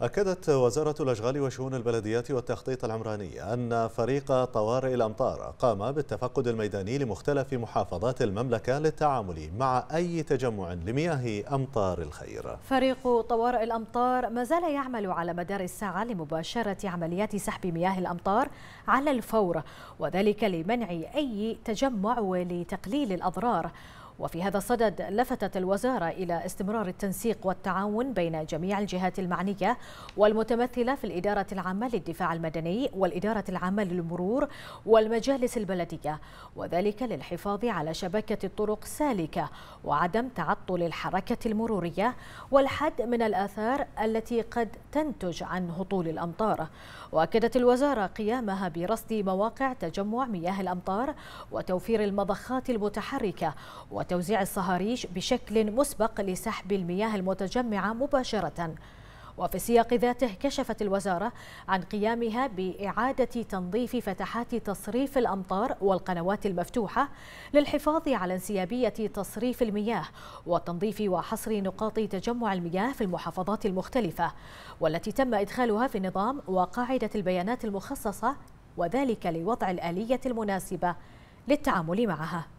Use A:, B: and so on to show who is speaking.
A: أكدت وزارة الأشغال وشؤون البلديات والتخطيط العمراني أن فريق طوارئ الأمطار قام بالتفقد الميداني لمختلف محافظات المملكة للتعامل مع أي تجمع لمياه أمطار الخير
B: فريق طوارئ الأمطار ما زال يعمل على مدار الساعة لمباشرة عمليات سحب مياه الأمطار على الفور وذلك لمنع أي تجمع ولتقليل الأضرار وفي هذا الصدد لفتت الوزارة إلى استمرار التنسيق والتعاون بين جميع الجهات المعنية والمتمثلة في الإدارة العامة للدفاع المدني والإدارة العامة للمرور والمجالس البلدية وذلك للحفاظ على شبكة الطرق سالكة وعدم تعطل الحركة المرورية والحد من الآثار التي قد تنتج عن هطول الأمطار وأكدت الوزارة قيامها برصد مواقع تجمع مياه الأمطار وتوفير المضخات المتحركة وتوزيع الصهاريج بشكل مسبق لسحب المياه المتجمعة مباشرة وفي السياق ذاته كشفت الوزارة عن قيامها بإعادة تنظيف فتحات تصريف الأمطار والقنوات المفتوحة للحفاظ على انسيابية تصريف المياه وتنظيف وحصر نقاط تجمع المياه في المحافظات المختلفة والتي تم إدخالها في نظام وقاعدة البيانات المخصصة وذلك لوضع الآلية المناسبة للتعامل معها